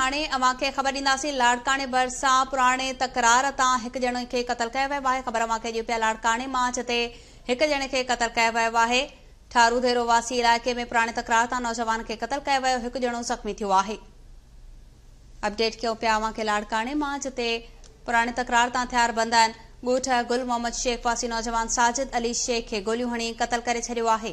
वियो आहे ख़बर कयूं पिया खे क़तलु कयो वियो आहे पुराणे तकरार तांजवान खे वियो ज़ख़्मी थियो आहे साजिद अली शेख खे गोलियूं हणी कतल करे छॾियो आहे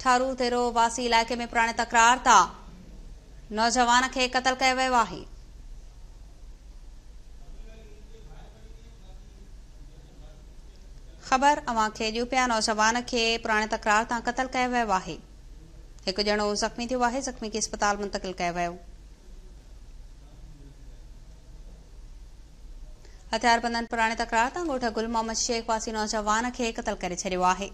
ठारू तेलाइके में पुराणे तकरार था नौजवान खे पुराणे तकरार तां क़तलु कयो वियो आहे हिकु ॼणो ज़ख़्मी थियो आहे ज़ख़्मी मुंतिल कयो वियो हथियारबंदन पुराणे तकरार गुल मोहम्मद शेख वासी नौजवान खे क़तल करे छॾियो आहे